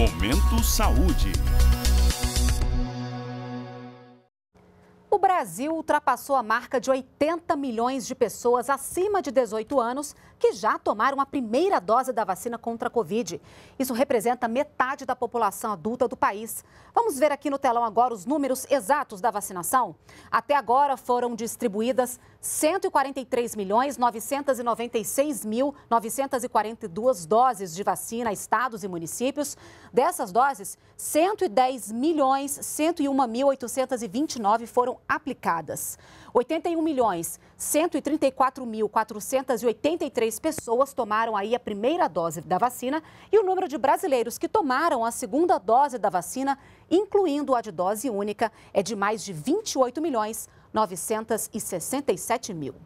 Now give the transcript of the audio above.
Momento Saúde. O Brasil ultrapassou a marca de 80 milhões de pessoas acima de 18 anos que já tomaram a primeira dose da vacina contra a Covid. Isso representa metade da população adulta do país. Vamos ver aqui no telão agora os números exatos da vacinação? Até agora foram distribuídas 143 milhões 996 mil 942 doses de vacina a estados e municípios. Dessas doses, 110 milhões 101 mil 829 foram aplicadas. 81 milhões 134.483 pessoas tomaram aí a primeira dose da vacina e o número de brasileiros que tomaram a segunda dose da vacina, incluindo a de dose única, é de mais de 28 milhões 967 mil.